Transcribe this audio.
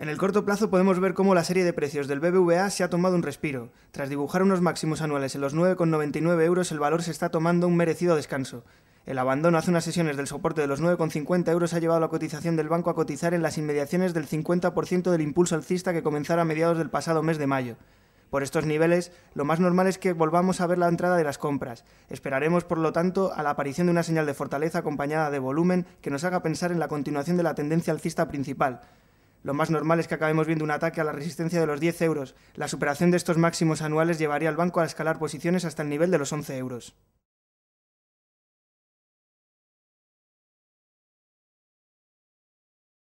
En el corto plazo podemos ver cómo la serie de precios del BBVA se ha tomado un respiro. Tras dibujar unos máximos anuales en los 9,99 euros, el valor se está tomando un merecido descanso. El abandono hace unas sesiones del soporte de los 9,50 euros ha llevado a la cotización del banco a cotizar en las inmediaciones del 50% del impulso alcista que comenzara a mediados del pasado mes de mayo. Por estos niveles, lo más normal es que volvamos a ver la entrada de las compras. Esperaremos, por lo tanto, a la aparición de una señal de fortaleza acompañada de volumen que nos haga pensar en la continuación de la tendencia alcista principal, lo más normal es que acabemos viendo un ataque a la resistencia de los 10 euros. La superación de estos máximos anuales llevaría al banco a escalar posiciones hasta el nivel de los 11 euros.